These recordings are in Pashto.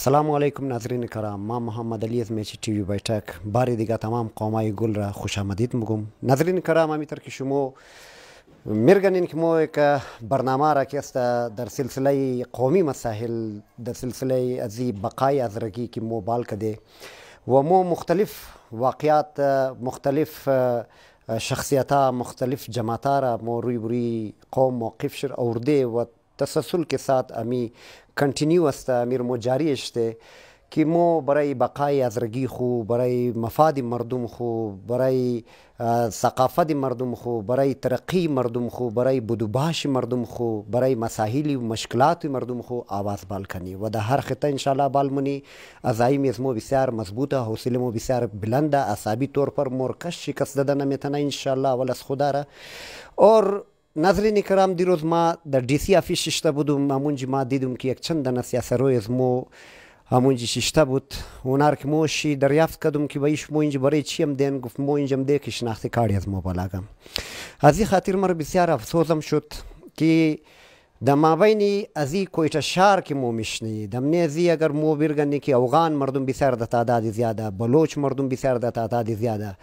السلام علیکم ناظرین کرام ما محمد علی از میچ تی وی بایتک باری دیگه تمام قومای گل را خوش آمدید میگم ناظرین کرام امیتر که شما میرگنین که ما یک برنامه را که است در سلسله قومی مسائل در سلسله ازی بقای ازرگی که مو بال کده و مو مختلف واقعات مختلف شخصیتا مختلف جماعتا را مو روی بروی قوم موقف شر اورده و تسلسل کے ساتھ امی کنتینیوس تعمیر جاری شده که ما برای بقای ازرگی خو برای مفاد مردم خو برای ثقافت مردم خو برای ترقی مردم خو برای بدوباش مردم خو برای مساحیل و مشکلات مردم خو آواز بال کنی و در هر خطه انشالله بال منی ازایی میز مو بسیار مضبوطه حوصله مو بسیار بلنده اعصابی طور پر مرکش شکست دادن میتنه انشالله ولس خدا را اور ناظرین کرام دیروز ما در دیسی آفیش ششته بودم همونجی ما دیدم که یک چند دانه سیاسروی از مو همونجی ششته بود اونارک موشی دریافت کردم که بایش مو اینجا برای چی هم دین گفت مو اینجا ده که شناختی کاری از مو بلاگم از این خاطر مر بسیار افسوسم شد که د مابین ازی کویټه شار کې مو مشنی د منې ازی اگر مو بیرګنی کې افغان مردم بسیار د تعداد زیاده بلوچ مردم بسیار د تعداد زیاده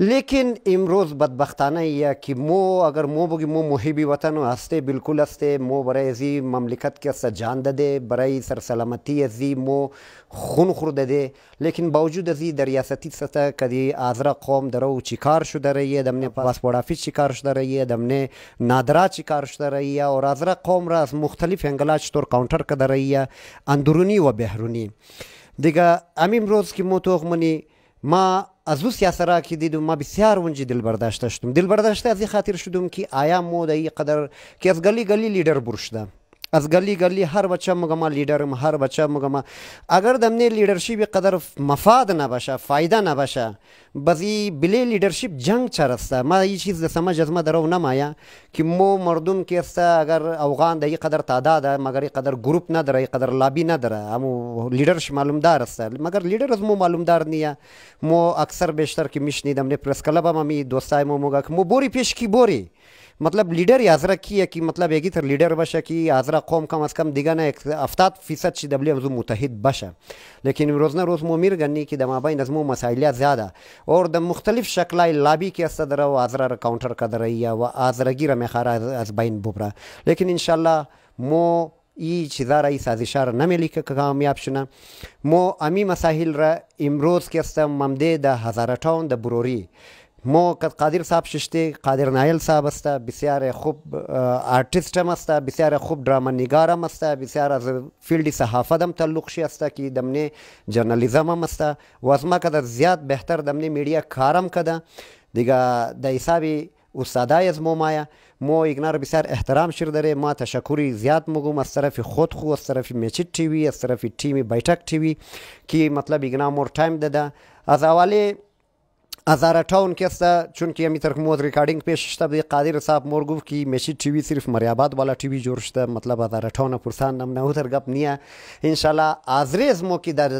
لیکن امروز بدبختانه یا که مو اگر مو بگی مو محبی وطن هسته بالکل هسته مو برای ازی مملکت که هسته جان داده برای سرسلامتی ازی مو خون خورده ده لیکن باوجود ازی در ریاستی سطح کدی آزرا قوم درو چیکار شده رهیه دمنه پاسپورت آفیس چیکار شده رهیه دمنه نادرا چیکار شده رهیه اور آزرا قوم را از مختلف انگلا چطور کانتر کده رهیه اندرونی و بهرونی دیگه امیم روز که مو توغمنی ما از او سیاسرا که دیدم ما بسیار اونجا دل برداشته شدم دل برداشته از این خاطر شدم که آیا مو در قدر که از گلی گلی لیدر برشدم از گلی گلی هر بچه میگم من لیدرم هر بچه میگم اگر دمنه لیدرشپ قدر مفاد نباشه فایده نباشه بزی بلی لیدرشپ جنگ چرسته ما این چیز ده سمج از ما درو نمایا که مو مردم که است اگر اوغان ده قدر تعداد مگر ای قدر گروپ نداره ای قدر لابی نداره همو لیدرش معلوم دار است مگر لیدر از مو معلوم دار نیا مو اکثر بیشتر که میشنیدم نه پرس کلبم می دوستای مو موگا مو بوری پیش کی بوری मतलब लीडर याद रखिए कि मतलब یگی تر لیڈر باشه که یازرا قوم کم از کم دیگه نه 70 فیصد چې دبلی امزو متحد باشه لیکن امروز نه روز ممیر گنی که دما بین از مو مسائل زیاده اور د مختلف شکلای لابی کې صدر او ازرا کاونټر کدر یا و ازرگی را مخاره از بین ببره لیکن ان شاء الله مو ای چیزا را ای سازشا را نمیلی که کامیاب شنه مو امی مسائل را امروز که است ممده د هزاره تاون د بروری مو قادر صاحب ششته قادر نایل صاحب است بسیار خوب آرتیست هم است بسیار خوب ڈرامہ نگار هم است بسیار از فیلد صحافت هم تعلق شي است کی دمنه جرنالیزم هم است و از ما کده زیات بهتر دمنه میډیا کارم کده دیگه د حسابي استادای از مومایا مو ایگنار بسیار احترام شر داره ما تشکری زیاد مگم از طرف خود خو از طرف میچت ٹی وی از طرف ٹیم بیٹک ٹی وی کی مطلب ایگنا مور ټایم دده از اواله Azara Town kesta çünkü yemi taraf mod recording peş işte bir Kadir sahab morguf ki meşit TV sırf Mariabad valla TV jorşta matlab Azara Town apursan namna utar gap niya inşallah azrez mo ki dar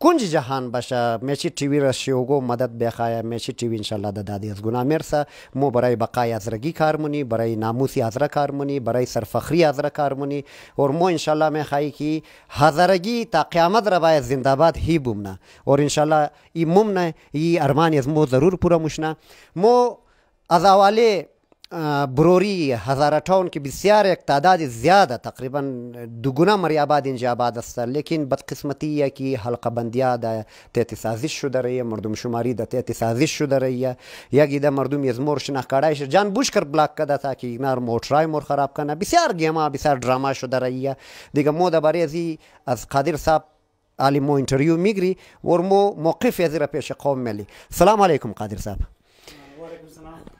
کنج جهان باشه میچی تیوی را شیوگو مدد بخواه میچی تیوی انشالله دادی از گناه مرسه مو برای بقای ازرگی کارمونی برای ناموسی ازره کارمونی برای سرفخری ازره کارمونی اور مو انشالله میخوایی که هزارگی تا قیامت را باید زنداباد هی بومنه اور انشالله ای ممنه ای ارمان از مو ضرور پورا مشنه مو از اواله بروری هزاره تاون که بسیار یک تعداد زیاده تقریبا دوگونه مری آباد اینجا آباد است لیکن بدقسمتی که حلقه بندیا ده تیت سازش شده رهیه مردم شماری ده تیت سازش شده رهیه یکی ده مردم یزمور شناخکارایش جان بوش کر بلاک کده تا که اینار موترای مور خراب کنه بسیار گیما بسیار دراما شده رهیه دیگه مو ده برای از قادر صاحب علی مو انترویو میگری ورمو موقف یزی را پیش قوم ملی سلام علیکم قادر صاحب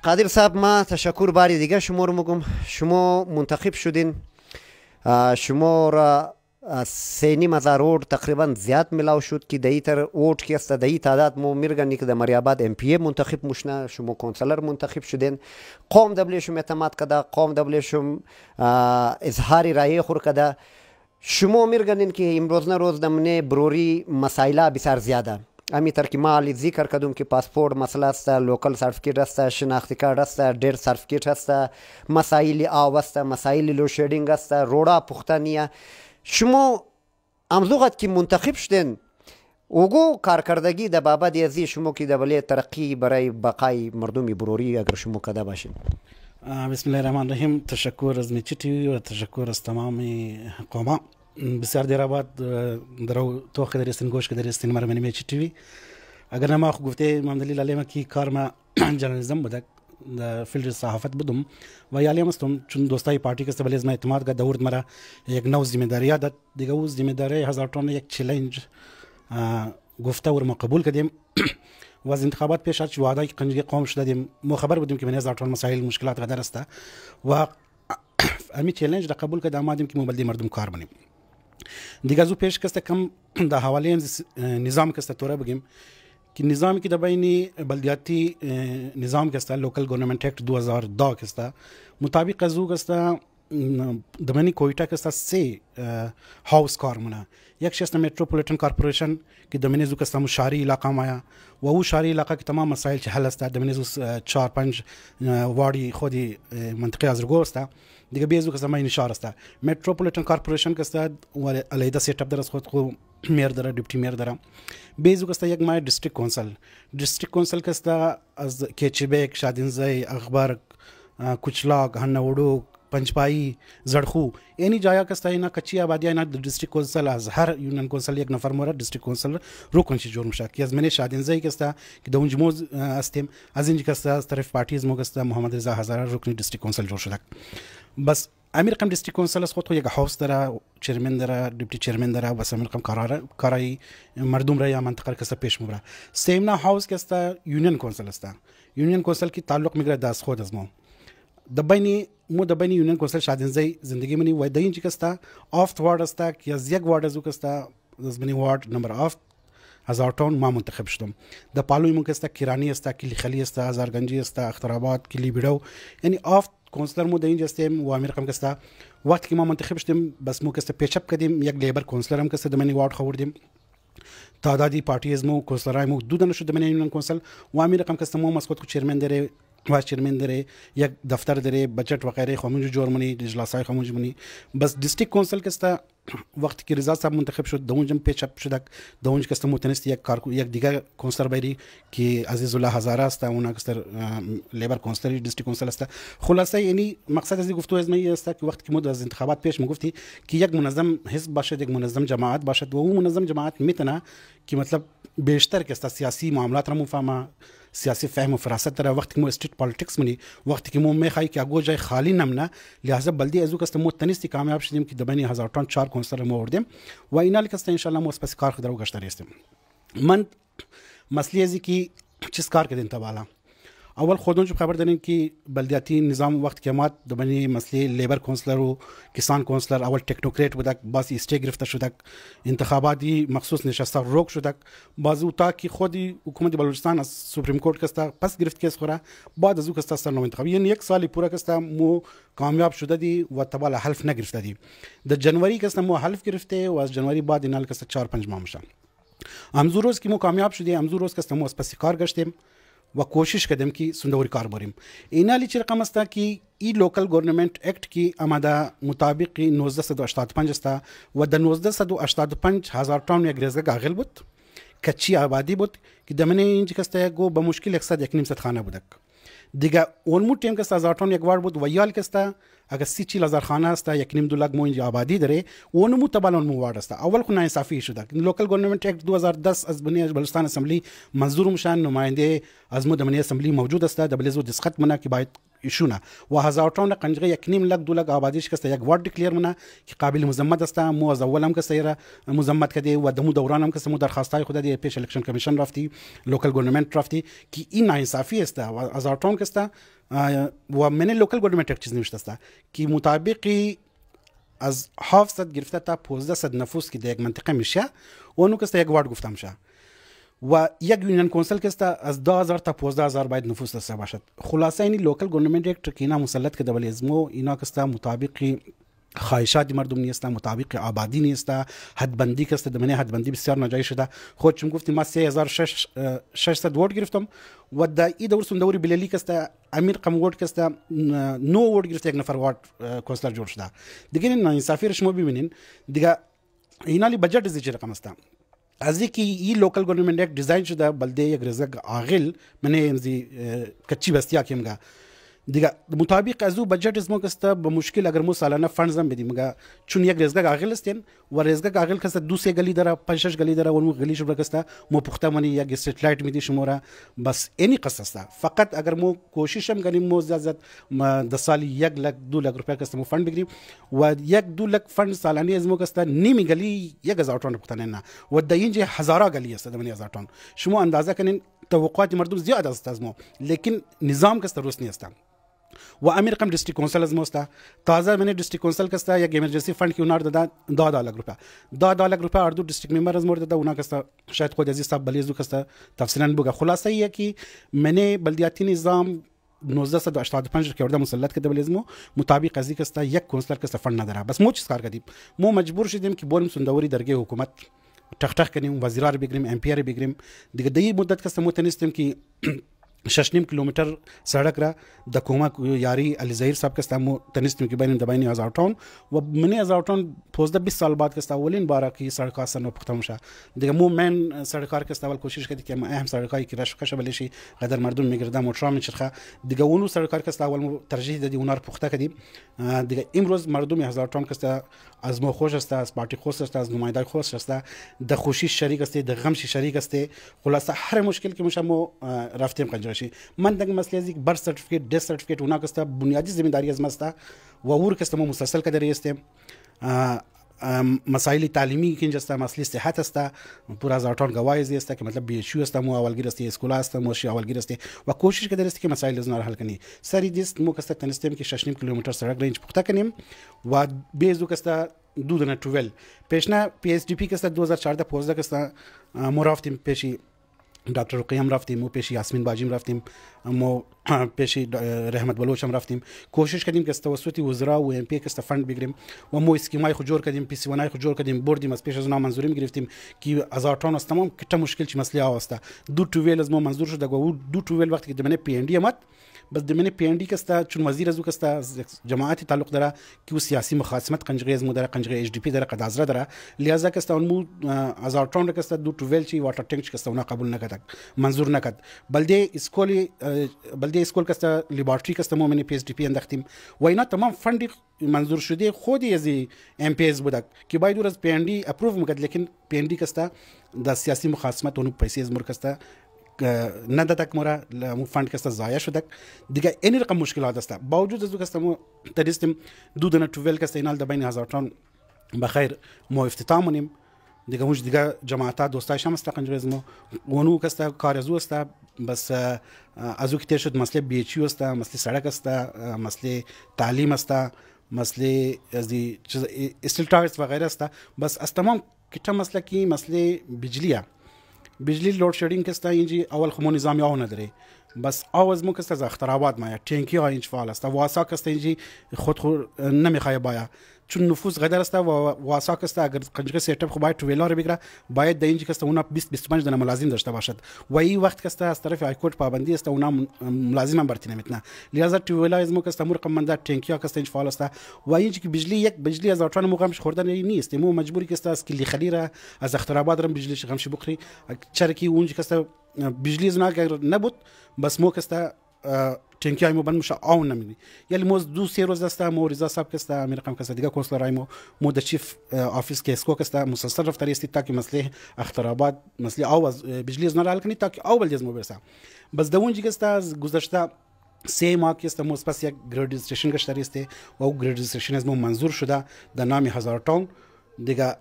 قادر صاحب ما تشکر باری دیگه شما رو میگم شما منتخب شدین شما را سینی مزارور تقریبا زیاد ملاو شد که دایی تر اوٹ که است دایی تعداد مو میرگنی که در مریاباد ام پی منتخب مشنه شما کنسلر منتخب شدین قوم دبلیشم اعتماد کده قوم دبلیشم اظهار رایه خور کده شما میرگنین که امروز نه روز دمنه بروری مسائله بسیار زیاده همین ترکیمال ذکر کدوم که پاسپورت مسئله است لوکل سرفیکیت است شناختی کارت است دیر سرفیکیت است مسائل آب است مسائل لوشیدینگ است رودا پختنیه شما امزوغت که منتخب شدن اوگو کارکردگی در بابت ازی شما که در ولی ترقی برای بقای مردم بروری اگر شما کده باشین بسم الله الرحمن الرحیم تشکر از میچی و تشکر از تمام قوما بسیار دیر آباد در توخ که درستن گوش که درستن مرا منیم چی توی اگر نما خو گفته امام دلیل علیه کی کار ما جرنالیزم بوده در فیلد صحافت بودم و یالیم استم چون دوستای پارتی که سبلیز ما اعتماد کا دورد مرا یک نو ذمہ داری عادت دیگه او ذمہ داری هزار تون یک چیلنج گفته و ما قبول کردیم و از انتخابات پیش از وعده قنجی قوم شدیم مو خبر بودیم که من هزار تون مسائل مشکلات قدر است و امی چیلنج را قبول کردم ما دیم که مبلدی مردم کار بنیم دیگه زو پیش کسته کم د حواله نظام کسته تورا بگیم कि निज़ाम की दबाइनी बल्दियाती निज़ाम के अस्ता local government act 2010 के अस्ता मुताबिक अजू के अस्ता the many Koitakas say house karmana यकशस्त मेट्रोपोलिटन कॉरपोरेशन कि दमिनेज का सम शारी इलाका में आया वह शारी इलाका के तमाम मसाइल हल था दमिनेज चार पाँच वार्डी खुद मनतक अजरगोस्ता दिगे बेजू का समा इनशारस्ता मेट्रोपोलिटन कॉरपोरेशन के साथ अलहदा सेटअप दरस खुद को मेयर दरा डिप्टी मेयर दरा बेजू कस्ता यक माय डिस्ट्रिक्ट कौंसल डिस्ट्रिक्ट कौंसल कस्ता अज केचबेक शादिनजई अखबार कुचलाग हन्ना उडूक पंचपाई जड़खू एनी जाया कस्ता हिन कच्ची आबादी हिन डिस्ट्रिक्ट कौंसल हर यूनियन कौंसल एक नफर मोरा डिस्ट्रिक्ट कौंसल रुकन शि जोरम शाक यज मैंने शादिन जई कस्ता कि दउंज मोज अस्थेम अजिंज कस्ता तरफ पार्टीज मो कस्ता मोहम्मद रजा हजारा रुकन डिस्ट्रिक्ट कौंसल जोर शक बस امیر قم ډیسټریکټ کونسل اسقط خو یو هاوس دره چیرمن دره ډیپټي چیرمن دره بس امیر قم قرار کارای مردم را یا منطقه کسه پیش مبره سیمنا هاوس کستا یونین کونسل استا یونین کونسل کی تعلق میگره دست خود از ما dabei mu dabei ni yunan kosel shadin zai zindagi mani wai dayin chikasta oft ward asta ya ziag ward azu kasta das mani ward number oft هزار تون ما منتخب شدم د پالوی مونږ استا کیرانی استا کلی خلی استا هزارګنجی استا اخترابات کلی بیډو یعنی آف کونسلر مو د اینج استم و امیر قم کستا وخت کې ما منتخب شدم بس مو کسته پیچ اپ کدیم یک لیبر کونسلر هم کسته د منی وارد خور دیم تعدادی پارٹیز مو کونسلرای مو دو دنه شو د منی یونین کونسل و امیر قم کسته مو مسکوت کو چیرمن دره واس چیرمن دره یک دفتر دره بجټ وغیره خاموج جوړمنی اجلاسای خاموج منی بس ډیسټریکټ کونسل کستا وخت کې رضا صاحب منتخب شد دونجم پیچ اپ شد دونج کستا متنست یک کار یک دیگر کونسلر بری کې عزیز الله هزاره استا اونا کستر لیبر کونسلر ډیسټریکټ کونسل استا خلاصه یعنی مقصد از گفتو از من استا کې وخت کې مود از انتخابات پیش مو گفتی کې یک منظم حزب باشد یک منظم جماعت باشد و اون منظم جماعت میتنه کې مطلب بیشتر کستا سیاسی معاملات را مفهمه سیاسي فهم او فراست را وخت کې مو سټیټ پالیټکس مني وخت کې مو مې خای کې اګو ځای خالی نمنه لہذا بلدی ازو کس مو تنستی کامیاب شدیم کې دبنې 1000 ټن 4 کونسر مو وردم و اینال کس ان شاء الله مو سپس کار خدرو غشترېستم من مسلې ځکه چې کار کې دین تباله اول خودون چې خبر درنیم کې بلدیاتي نظام وخت کې مات د باندې مسلې لیبر کونسلر او کسان کونسلر اول ټیکنوکریټ بودک باز ایسټه گرفته شدک انتخاباتی مخصوص نشسته روک شدک باز او تا کې خودی حکومت بلوچستان از سپریم کورٹ کستا پس گرفت کیس خورا بعد از او کستا سر نو انتخاب یعنی یک سال پورا کستا مو کامیاب شده دی و تبال حلف نه گرفته دی د جنوري کستا مو حلف گرفته و از جنوري بعد اینال کستا 4 5 ماه مشان امزو روز که مو کامیاب شدیم امزو روز کستا مو از پس کار گشتیم و کوشش کدم کې سندور کار بریم اینا لچ رقم استا کې ای لوکل ګورنمنت اکټ کې آماده مطابق 1985 استا و د 1985 هزار ټاون یې ګرزګ غاغل بوت کچی آبادی بوت کې د منې انچ کسته گو به مشکل اقصد یک نیم ست خانه بودک دیگه اون مو ټیم کې 1000 ټاون یک وار بوت ویال کسته اگر سی چی لازرخانه است یک نیم دولاک موین آبادی داره اونو متبلون مواعد است اول خو ناانصافی شده لوکل گورنمنت اکت 2010 از بنی بلوچستان اسمبلی منظور مشان نماینده از مدمنی اسمبلی موجود است د بلزو دسخط منا کی باید ایشونه و هزار ټونه قنجغه یک نیم لک دولک آبادی شکسته یک وارد ډیکلیر مونه چې قابل مذمت است مو از اول هم کسره مذمت کده و دمو دوران هم کسمو درخواستای خود د پیش الیکشن کمیشن رفتی لوکل گورنمنت رفتی که این ناانصافی است و هزار ټون کسته ومن اللوكال جوفرمنت اكتشيز نشتسته كي مطابقي از هاف صد گرفته تا 15 صد نفوس که در یک منطقه میشه و اونو کسته یک وارد گفتم شه و یک یونین کونسل کسته از 10000 تا 15000 باید نفوس دسته باشد خلاصه این لوکل گورنمنت اکت که اینا مسلط کده ولی ازمو اینا کسته مطابقی خواهشات مردم نیست مطابق آبادی نیست حد بندی که است دمنه حد بندی بسیار ناجایز شده خود چون گفتیم ما 3600 ورد گرفتم و در ای دور سن دوری بلیلی که است امیر قم ورد که است نو ورد گرفت یک نفر وارد کنسلر جور شده دیگه نه انصافی شما ببینین دیگه اینالی بجټ زی رقم است از کی ای لوکل گورنمنٹ ایک ڈیزائن شده بلده یک رزق عاقل منه امزی کچی بستیا کیمګه دیگه مطابق از او بجټ زموږ است به مشکل اگر مو سالانه فند زم بدیم گا چون یک رزگا غاغل استین و رزگا غاغل کسته دوسه گلی دره پنشش گلی دره و مو گلی شو بکسته مو پخته منی یک سټلایټ می دي شموره بس اینی قصص ده فقط اگر مو کوشش هم غنیم مو زیات د سال 1 لک 2 لک روپیا کسته مو فند بګریم و 1 2 لک فند سالانه زموږ کسته نیمه گلی 1000 ټن پختنه نه و د اینجه هزاره گلی است د 1000 ټن شما اندازه کنین توقعات مردم زیاد است از ما لیکن نظام کسته روس نیستم و Amir Kam District Council از mosta. Taza mene District Council kasta ya emergency fund ki unar dada da dalak rupa. Da dalak rupa ardu district member az mor dada una kasta shayad khod aziz sahab balizu kasta tafsilan buga. Khulasa ye ki mene baldiyati nizam 1985 کې ورده مسلط کده بلزمو مطابق ازي کستا یک کونسلر کستا فند نه درا بس مو چیز کار کدی مو مجبور شیدم کی بولم سندوري درګه حکومت ټخ ټخ کنیم وزیرار بګریم ام پی ار بګریم دغه دې مدت کستا مو تنستم کی شش نیم کیلومتر سړک را د کومک یاری علي زهیر صاحب کستامو تنست کې بین د بین هزار ټاون و منی هزار ټاون پوز د 20 سال بعد کستاولین بارا کې سړک اسنه پختم شه د مومن سړکار کستاول کوشش کړي چې ما اهم سړکای کې راشو کښه بل شي غدر مردم میګردا موټر می چرخه د ګونو سړکار کستاول ترجیح د اونار پخته کړي د امروز مردم هزار ټاون کستا از ما خوش است از پارتی خوش است از نماینده خوش است د خوشی شریک است د غم شریک است خلاصه هر مشکل کې مشمو رفتیم قنجر karşı. Mandak meselesi birth certificate, death certificate ona kasta bunyadi zimmedari azmasta ve ur kasta mu mustasel kadar yeste. مسائل تعلیمی کې جستا مسلې صحت استا پورا زارټون گوایز دی استا کې مطلب بي اچ یو استا مو اولګر استا اسکول استا مو شي اولګر استا و کوشش کړه درسته کې مسائل زنه حل کني سری دست مو کسته تنستم کې 6 کیلومتر سړک رینج پخته کنیم و بیزو کسته دودنه 12 پېښنه پی ایس ڈی پی کسته 2004 د پوزدا کسته مو رافتیم پېشي دکتر رقی هم رفتیم و پیش یاسمین باجیم رفتیم ما پیش رحمت بلوچ هم رفتیم کوشش کردیم که از توسط وزرا و ام پی کسته فند بگیریم و ما اسکیمای خود جور کردیم پی سیوانای خود جور کردیم بردیم از پیش از اونا منظوری گرفتیم که هزار تن از تمام کټه مشکل چې مسله واسطه دو ټویل از ما منظور شد و دو ټویل وخت کې د منه پی ان ډی مت بس دمن PND كستا چون وزير زو كستا جماعات تعلق دره كيو سياسي مخاصمت قنجغي از مدره قنجغي اتش دي بي دره قدازره دره لہذا كستا مو ازار ټون كستا دو 12 چی واټر ټینک كستا نه قبول نه کتک منظور نه کت بلدي اسکول بلدي اسکول كستا لیبارټري كستا مو من پی اس دي پی اندختیم وینا تمام فند منظور شده خود یزی ام پی اس بودک که باید ورز پی ان دی اپروو مکد لیکن پی ان دی کستا د سیاسي مخاصمت اونو پیسې زمر کستا ندادک ما امون فند کسته ضایع شدک دیگه این رقم مشکلات است با وجود از دو کسته ما ترستیم دو دنه تویل کسته اینال ده بین هزار تان بخیر ما افتتاح مونیم دیگه موږ دیگه جماعتات دوستای شمس تقنجرز مو ونو کسته کار زو است بس ازو کې تشد مسله بیچیو است مسله سړک است مسله تعلیم است مسله از استلټارز وغیرہ است بس اس تمام کټه مسله کې مسله بجلیه بجلی لود شیدینگ است اینجی اول خمو نظامی آو نداره بس آواز مو کست از اخترابات مایا تینکی ها اینج فعال است واسا کست اینجی خود خود نمیخواه بایا چون نفوذ غدر است و واساک است اگر قنجقه سیتاپ خو باید تویلا رو بگیره باید در اینجا کسته اونا 20 25 دنه ملازم داشته باشد و این وقت کسته از طرف هایکورت پابندی است اونا ملازم هم برتینه میتنه لہذا تویلا از مو کسته مور قمنده ټینکیا کسته اینج فعال است و اینج که بجلی یک بجلی از اټوان مو غمش خوردن نیست مو مجبوری کسته از کلی خلیره از اخترابات رم بجلی غمش بخری چرکی اونج کسته بجلی زنا نبود بس مو کسته tenki aymo ban musha aun namini yali mo du se roza sta mo riza sab kasta amir qam kasta diga konsular aymo mo da chief office ke sko kasta musassar raftar isti taki masli اخترابات مسلی او بجلی زنا حل کنی تاکي اول دز مو برسا بس دا اونجی کستا گذشته سه ماه که است ما سپس یک گرید استیشن گشتری است و او گرید استیشن از ما منظور شده در نام هزار تاون دیگه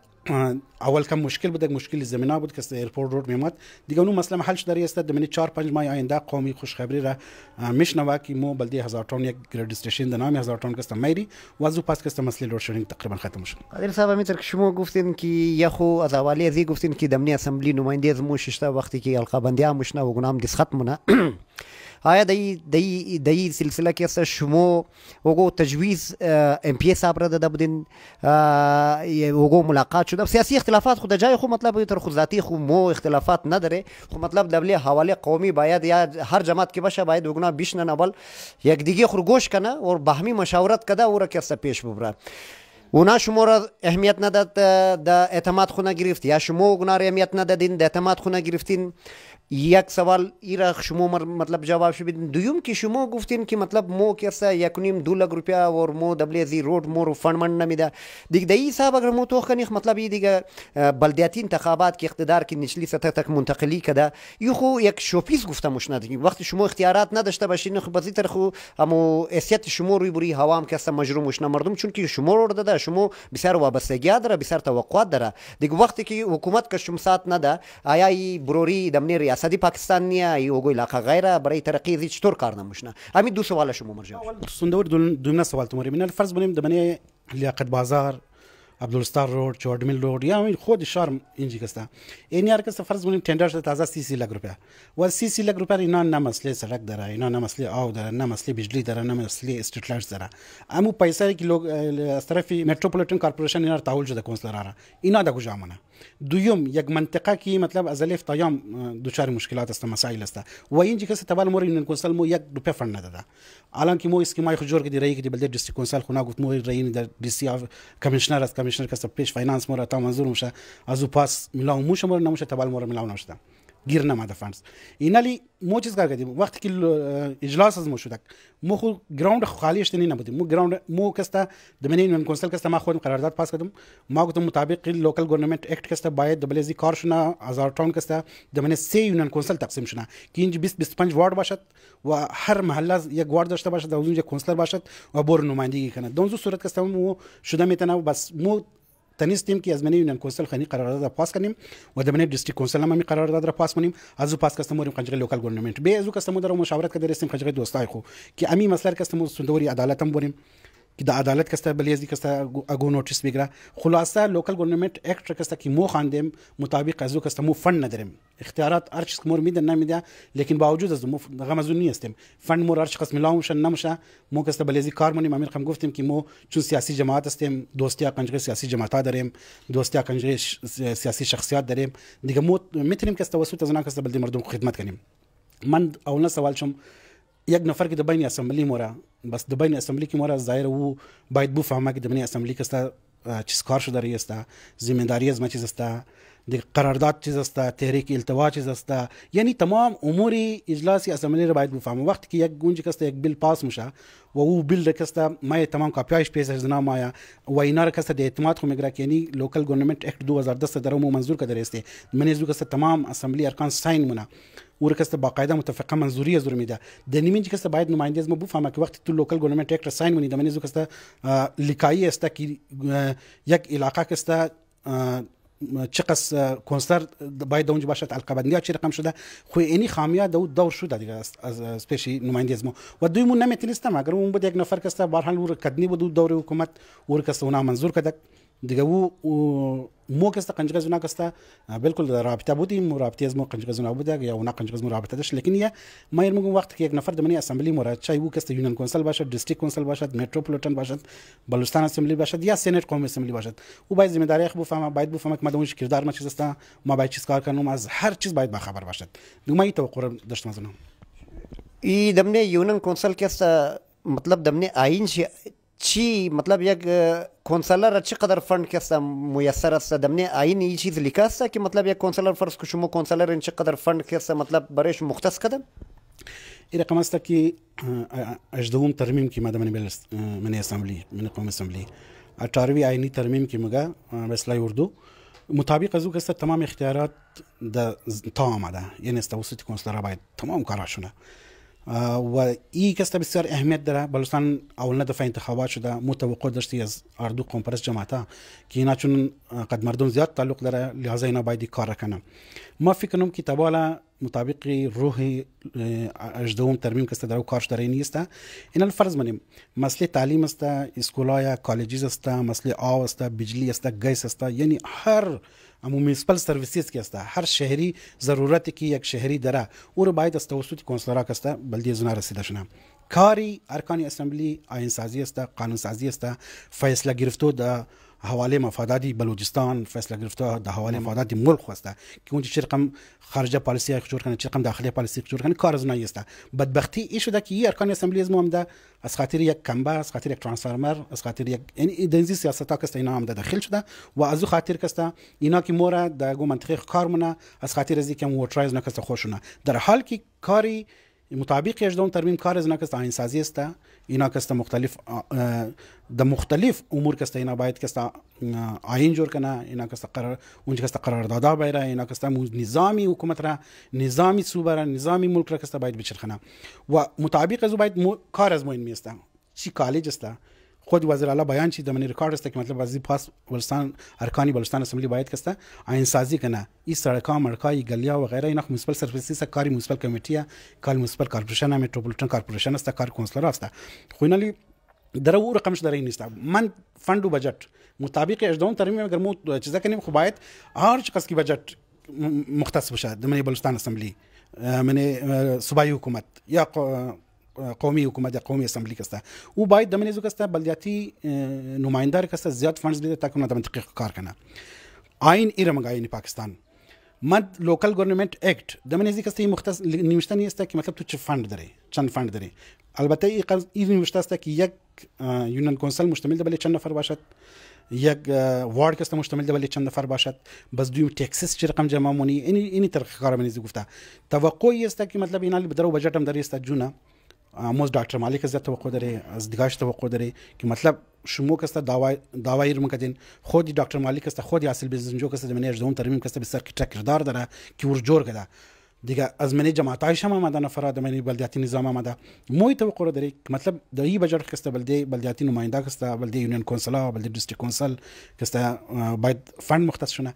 اول کم مشکل بود یک مشکل زمینه بود که از ایرپورت رود میمد دیگه اون مسئله حل شده است در من 4 5 ماه آینده قومی خوشخبری را میشنوا که مو بلدی هزار تن یک گرید استیشن در نام هزار تن کست میری و از پس کست مسئله لود شدن تقریبا ختم شد قادر صاحب میتر که شما گفتین که یخو از اولی از گفتین که دمنی اسمبلی نماینده از مو ششته وقتی که القابندیا مشنا و گنام دس ختمونه Aia ah, de aí, daí, daí silsila que essa chamou o تجويز امبيس عبر ده بدين وګو ملاقات شو د سیاسي اختلافات خو د جای خو مطلب تر خو ذاتی خو مو اختلافات نداره خو مطلب د بلی حواله قومي باید یا هر جماعت کې بشه باید وګنا بشنه نبل یک دیگه خرگوش کنه و بهمی مشاورت کده و را که پیش ببره اونا شما را اهمیت نداد در اعتماد خونه گرفت یا شما اونا را اهمیت ندادین در اعتماد خونه گرفتین یک سوال ای را شما مطلب جواب شدین دویم که شما گفتین که مطلب مو کرسا یک نیم دو لک روپیا و مو دبلی زی روڈ مو رو فنمند نمیده دیگه دی حساب اگر مو توخ کنیخ مطلب ای دیگه بلدیاتی انتخابات که اقتدار که نچلی سطح تک منتقلی کده یو خو یک شوپیس گفته مش ندین وقتی شما اختیارات نداشته باشین خو بزی تر خو اما حیثیت شما روی بری هوام کسا مجروم مش مردم چون که شما رو داده شما بسیار وابستگی داره بسیار توقعات داره دیگه وقتی که حکومت که شما ساعت نده آیا ای بروری دمنی ریاستی پاکستان نیا ای اوگو علاقه غیره برای ترقی زی چطور کار نموشنه همین دو سوال شما مرجع اول سندور دو دومنا سوال تمری من الفرض بنیم دمنی لیاقت بازار عبدالستار road چوردمیل road یا همین خود شهر اینجی هستن این هر کس فرض کنیم ټندر شده تازه 30 لک روپیه و 30 لک روپیه اینا نه مسئله سرک داره اینا نه مسئله آب داره نه مسئله بجلی داره نه مسئله استریت لایټس داره امو پیسې کی لوگ از طرف میټروپولیټن کارپوریشن اینا تحول شده کنسلر آره اینا د کجا منه دوم یک منطقه که مطلب از الف تا یم دوچار مشکلات است مسائل است و اینجا کسی تبال مور یونین کنسل مو یک دو پفر نداده الان که مو اسکیمای خو جوړ کړي رای کې بلډ ډیسټریکټ کنسل خو نه غوښت مو رای نه د ډی سی اف کمشنر است کمشنر کسب پیش فینانس مور تا منظور مشه از او پاس ملاو مو شمر نه مشه تبال مور ملاو نشته girnemedi fans. İnali moçiz kar kadim. Vakti ki iclas az moşudak. Mo xo ground xali işteni ne budim. Mo ground mo kasta dominion men council kasta ma xon qarardat pas kadim. Ma ko mutabik local government act kasta bayad WZ karşına azar town kasta domine se union council taksim şuna. Kinci 20 25 ward başat ve her mahalla ya ward dashta başat da uzunca councilor başat ve bor numayndigi kana. Donzu surat kasta mo şuda metana bas mo تنیس تیم که از من یونان کنسل خنی قرارداد را پاس کنیم و د من ډیسټریکټ کنسل هم قرارداد را پاس کنیم از پاس کستمور قنجغه لوکال ګورنمنت به از کستمور مشاورت کده رسیم قنجغه دوستای خو که امی مسله کستمور سندوري عدالت هم بوریم کې د عدالت کسته بلیز دي کسته اګونو ټیس میګرا خلاصه لوکل ګورنمنت اکټ کسته کې مو خاندم مطابق ازو کسته مو فند ندرم اختیارات ارچ مور میدن نمیدا لیکن باوجود از مو غمزون نیستم فند مور ارچ قسم لاوم شن نمشه مو کسته بلیز کارمونی مامیر خم گفتم کې مو چون سیاسی جماعت استم دوستیا کنجری سیاسی جماعت درم دوستیا کنجری سیاسی شخصیات درم دیگه مو مترم کسته وسوت از نه کسته بلدی مردم خدمت کنیم من اول سوال شم یک نفر که در بین اسمبلی مورا بس در بین اسمبلی که مورا ظاهر او باید بفهمه که در بین اسمبلی که چیز کار شده است ذمہ داری از ما چیز است د قرارداد چیز است تحریک التوا چیز است یعنی تمام امور اجلاس اسمبلی رو باید بفهمه وقتی که یک گنج کسته یک بیل پاس میشه و او بیل کسته ما تمام کاپیایش پیش از نام آیا و اینا کسته د اعتماد خو میگرا یعنی لوکل گورنمنت اکٹ 2010 درمو منظور کده رسته منیزو کسته تمام اسمبلی ارکان ساين مونه ورکسته باقاعده متفقه منظوریه ضروري میده د نیمینج کسته باید نماینده زما بو فهمه کې وخت ټول لوکل ګورنمنت اکټ ساين ونی د منیزو کسته لیکایي استه کې یک علاقہ کسته چقدر کنسرت باید اونجا باشد القبندی ها چه رقم شده خو اینی خامی ها دو دور شده دیگه از پیش نماینده ما و دویمون نمیتونستم اگر اون بود یک نفر کسته بارحال ور کدنی بود دور حکومت ور کسته اونا منظور کدک دیگه او موقع است قنچقز اونا کستا بالکل رابطه بودیم و رابطه از مو قنچقز اونا بود یا اونا قنچقز مو رابطه داشت لكن یا ما ير مگم وقت که یک نفر دمنی اسمبلی مراد چای او کست یونین کونسل باشد ډیستریکټ کونسل باشد متروپولیټن باشد بلوچستان اسمبلی باشد یا سنت قوم اسمبلی باشد او باید ذمہ داری خو بفهمه باید بفهمه که ما دونش کردار ما چیز هستم ما باید چیز کار کنم از هر چیز باید باخبر باشد دو ما توقع داشتم از اونها ای دمنه یونین کونسل کست مطلب دمنه آئین شي چی مطلب یک کنسلر چه قدر فند که میسر است دمنه آین این چیز لیکه است که مطلب یک کنسلر فرض که شما کنسلر این چه قدر فند که است مطلب برایش مختص کدم این رقم است که اجدهم ترمیم که ماده من من اسمبلی من قوم اسمبلی اچاروی آینی ترمیم که مگه مثلا اردو مطابق از او تمام اختیارات د تا آمده یعنی است وسط کنسلر باید تمام کاراشونه و ای که است بسیار اهمیت داره بلوچستان اول دفعه انتخابات شده متوقع داشتی از اردو قوم پرست جماعت ها که اینا چون قد مردم زیاد تعلق داره لحاظا اینا باید کار کنن ما فکر کنم که تبالا مطابق روح اجدوم ترمیم که در او کارش داره نیست اینا فرض منیم مسئله تعلیم است اسکولا یا کالجز است مسئله آب است بجلی است گیس است یعنی هر اما میونسپل سرویسز که است هر شهری ضرورت که یک شهری داره او رو باید از توسط کنسولرا کسته بلدی زنا رسیده شنه کاری ارکان اسمبلی آین سازی است قانون سازی است فیصله گرفتو د حواله مفادات بلوچستان فیصله گرفته در حواله مفادات ملک خواسته که اونجا چرقم خارجه پالیسی خشور کنه چرقم داخلی پالیسی خشور کنه کار از نایسته بدبختی ای شده که این ارکان اسمبلی از مهم از خاطر یک کمبه از خاطر یک ترانسفورمر از خاطر یک یعنی دنزی سیاست ها کسته اینا هم داخل شده و از او خاطر کسته اینا که مورا در گو منطقه کار مونه از خاطر از اینکه موترایز نکسته خوشونه در حال که کاری مطابق یجدون ترمیم کار از ناکست آین سازی است اینا کست مختلف د مختلف امور کست اینا باید کست آین جور کنه اینا کست قرار اونجا کست قراردادها بیره اینا کست نظامی حکومت را نظامی صوبه را نظامی ملک را کست باید بچرخنه و مطابق از باید مو... کار از مهم میسته چی کالج است خود وزیر اعلی بیان چی در من ریکارد است که مطلب از پاس بلوچستان ارکانی بلوچستان اسمبلی باید کسته آین سازی کنه این سرکا مرکای گلیا و غیره اینا میسپل سرویسی سه کاری میسپل کمیټیا کال میسپل کارپوریشن متروپولیتن کارپوریشن است کار کونسلر است خو نه در او رقمش در این نیست من فند و بجت مطابق اجدان ترمیم اگر مو چیزا کنیم خو باید هر چیز کی بجت مختص بشه د من بلوچستان اسمبلی من صوبایي حکومت یا قومی حکومت یا قومی اسمبلی که است او باید دمن زو است بلدیاتی نمایندار که است زیاد فاندز بده تا کومه تحقیق کار کنه آئین ایرم آئین پاکستان مد لوکل گورنمنت اکٹ دمن ازی کسته مختص نوشته نیست که مطلب تو چه فند داره چند فند داره البته این قرض این نوشته است که یک یونان کونسل مشتمل ده بل چند نفر باشد یک وارد کسته مشتمل ده بل چند نفر باشد بس دوی تکسس چه رقم جمع مونی این این ترقی کار من گفته توقع است که مطلب اینا بدرو بجټم درې است جونه آموز دکتر مالک از توقع داره از دیگاش توقع داره که مطلب شما کسته دعوای دعوای رو مکدین خودی دکتر مالک است خودی اصل بزنجو کسته من اجدون ترمیم کسته به سر کردار داره که ور جور کده دیگه از منی جماعت عایشه آمده نفر د منی بلدیاتی نظام آمده موی توقع داره که مطلب د ای بجر کسته بلدی بلدیاتی نماینده کسته بلدی یونین کنسلا بلدی ډیستریکټ کنسل کسته باید فند مختص شونه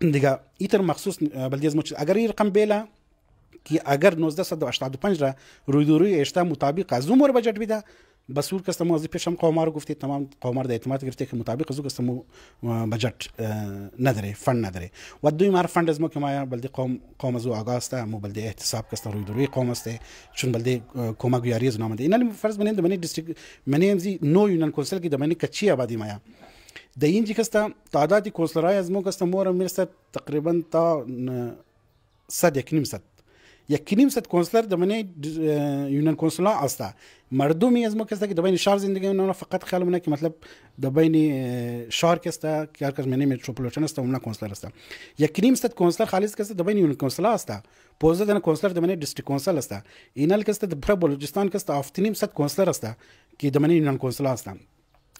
دیگه ایتر مخصوص بلدی از اگر این رقم بیله ki eğer 1985 ra rüyduru eşta mutabık az umur bacet bir de بسور کس ما از پیشم قمار گفتی تمام قمار د اعتماد گرفته که مطابق از کس بجټ نداره فند نداره و دوی مار فند از ما که ما بلدی قوم قوم از آگاست ما بلدی احتساب کس روی دروی قوم است چون بلدی کوما گیاری از نامنده اینا فرض بنین منی ډیستریکټ منی امزی نو یونن کونسل کی د منی کچی آبادی ما د اینجی کس تعداد کونسلرای از ما کس مور مرسته تقریبا تا صد یک نیم صد یک set کنسلر دمنه یونان کنسولا است مردمی از ما کسی که دبین شهر زندگی اونا فقط خیال مونه که مطلب دبین شهر کستا که هر کس منی متروپولیتن است اونا کنسلر است یک نیم ست کنسلر خالص کسی دبین یونان کنسولا است 15 دنه کنسلر دمنه ډیسټریکټ کنسل است اینل کسی د بلوچستان کسی افت نیم ست کنسلر است که دمنه یونان کنسولا است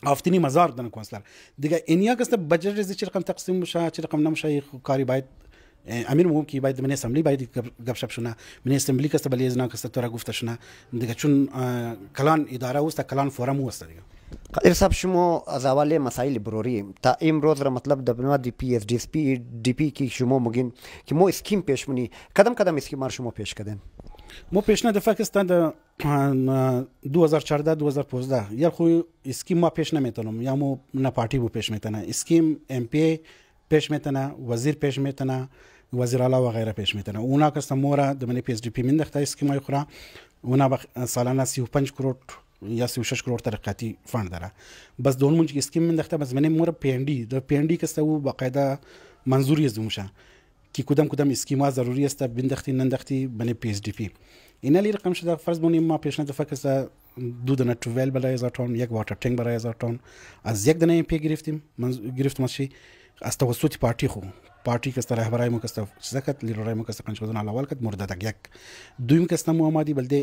افتنی مزار دنه کنسلر دیگه اینیا کسی بجټ چې رقم تقسیم مشه چې رقم نمشه کاری باید امیر مهم ki bayid mene assembly bayid gapshap shuna mene assembly kasta bali ezna kasta tora gufta shuna diga chun kalan idara usta kalan forum usta diga قادر صاحب شما از اول مسائل بروری تا امروز را مطلب دبنا دی پی اس دی اس پی دی پی کی شما مگین که ما اسکیم پیش منی کدام کدام اسکیم مار شما پیش کردن ما پیشنهاد پاکستان در 2014 2015 یا خو اسکیم ما پیش نمیتونم یا مو نه پارتی بو پیش میتنه اسکیم ام پی پیش میتنه وزیر پیش میتنه Wazirala və qeyrə peş metinə. Ona kəstəmora deməli PSDP min dəxtə iskimə yuxra. Ona salana 35 crore یا 36 کروڑ ترقیاتی فند دره بس دون مونږ اسکیم من دخته بس منه مور پی ان ڈی د پی ان ڈی کسته وو باقاعده منظوری زموشه کی کدام کدام اسکیما ضروری است بین دختی نن دختی بنه پی اس ڈی پی اینا لی رقم شده فرض بونیم ما پیشنهاد فکر دو دنه تویل برای هزار تون یک واټر ټینک برای هزار تون از یک دنه پی گرفتیم گرفت ماشي استوسط party خو party կստա ռահբարայում կստա զակատ լիրորայում կստա կանչոդն ալավալ կտ մորդադակ յակ դույմ կստա մուամադի բլդե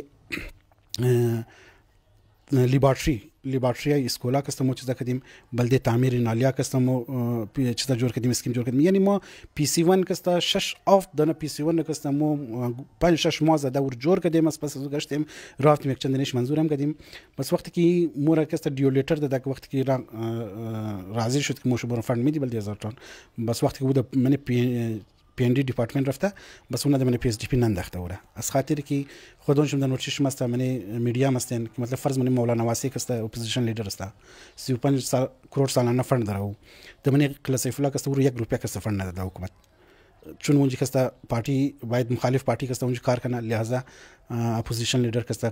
լիբարշի لباتشيا اسكولا كستمو تشذا قديم بلدي تعمير ناليا كستمو تشذا جور قديم سكيم جور قديم يعني ما بي سي 1 كستا شش اوف دنا بي سي 1 كستمو بان شش ما زده ور جور قديم اس بس گشتم رافت میک چندنش منظورم قديم بس وقتی کی مورا کستا دیولیټر د دک وخت کی راضی شد که مو شو برفند میدی بلدي هزار تن بس وقتی که بود من پی دیپارتمنت رفته بس اون من پی اس دی پی ننداخته وره از خاطر کی خودون شم د نوچش مست من میډیا مستن کی مطلب فرض من مولانا واسی کسته اپوزیشن لیډر استا 35 سال کروڑ سالانه فند درو د من کلاسیفلا کسته ور 1 روپیا کسته فند نه د حکومت چون मुंहिंजी खस्ता पार्टी باید مخالف پارटी खस्ता मुंहिंजी کار کنه لہذا اپوزیشن لیدر کستا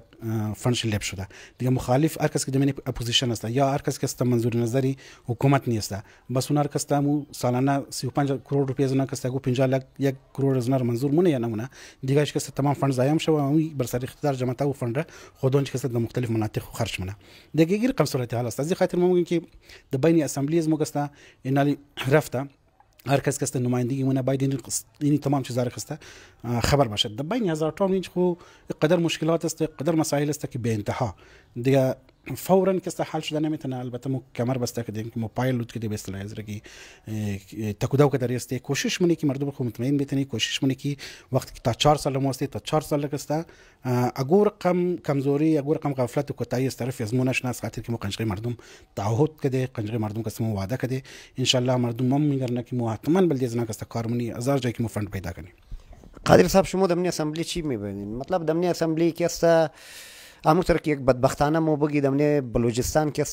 فند شلیب شده دیگه مخالف هر کس که دمن اپوزیشن است یا هر کس که است منظور نظری حکومت نیست بس اونار کستا مو سالانه 35 کروڑ روپیا زنا کستا کو 50 لک 1 کروڑ زنار منظور مونه یا نمونه دیگه اش کستا تمام فند زایم شو او بر سر اقتدار جماعت او فند خودون کستا د مختلف مناطق خرج مونه دیگه غیر قم صورت حال است از خاطر ممکن کی د بین اسمبلیز مو کستا انالی رفته هر کس کس نمایندگی مونه باید این, قص... این تمام چیزا قصه خبر باشد در بین هزار تا اینج خو قدر مشکلات است قدر مسائل است که به انتها دیگه فورا کس حل شدن میتونه البته ما کمر بسته کردیم که موبایل لود کردیم به اصطلاح ازرگی تکودو که در است کوشش منی که مردم خو مطمئن بتنی کوشش منی که وقت تا 4 سال موسته تا 4 سال کستا اگور رقم کمزوری اگور رقم غفلت و کوتاهی از طرف از مونش ناس خاطر که مو قنجقی مردم تعهد کده قنجقی مردم کس مو وعده کده ان شاء الله مردم هم میگرنه که مو حتما بلدی زنا کستا کارمنی هزار جای که مو فند پیدا کنیم قادر صاحب شما د امنی اسمبلی چی میبینین مطلب د امنی اسمبلی کې امو سره یک بدبختانه مو بگید امنه بلوچستان که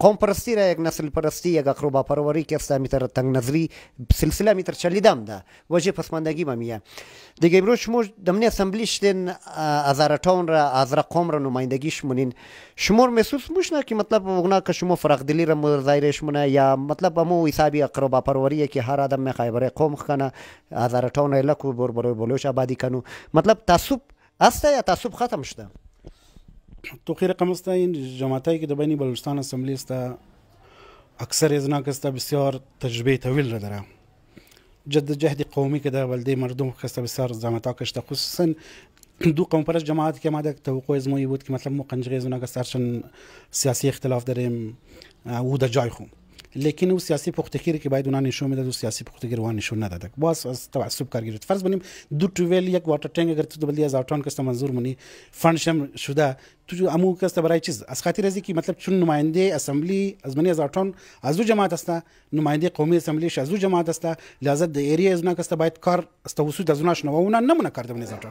قوم پرستی را یک نسل پرستی یک اقربا پروری که است میتر تنگ نظری سلسله میتر چلیدم ده وجه پسماندگی ما میه دیگه امروز شما دمنی اسمبلی شدین ازارتان را ازرا قوم را نمایندگی شمونین شمور محسوس موش نه که مطلب وګنا که شما فرق دلی را مظاهره شمونه یا مطلب مو حسابي اقربا پروری که هر ادم می خیبر قوم خنه ازارتان الکو بربر بلوچ آبادی کنو مطلب تعصب است یا تعصب ختم شده توقي رقم استاين جماعتي كده بيني بلوچستان اسمبلی استا اکثر از ناکستا بسیار تجربه طویل داره جد جهد قومی که در بلده مردم خسته بسیار زحمت ها کشته خصوصا دو قوم پرست جماعت که ما در توقع از بود که مثلا ما قنجغیز و ناکست هرچند سیاسی اختلاف داریم او در جای خوم لیکن او سیاسی پختگیری که باید اونها نشون میداد و سیاسی پختگیر اونها نشون نداد باز از تعصب کار گرفت فرض کنیم دو تویل یک واتر تانک اگر تو بلی از آوتان کس منظور منی فاندشم شده تو امو کس برای چیز از خاطر ازی که مطلب چون نماینده اسمبلی از منی از آوتان از دو جماعت است نماینده قومی اسمبلی از دو جماعت است لذا د ایریا از اونها کس باید کار است وسود از اونها شنو اونها نمونه کرده منی از آوتان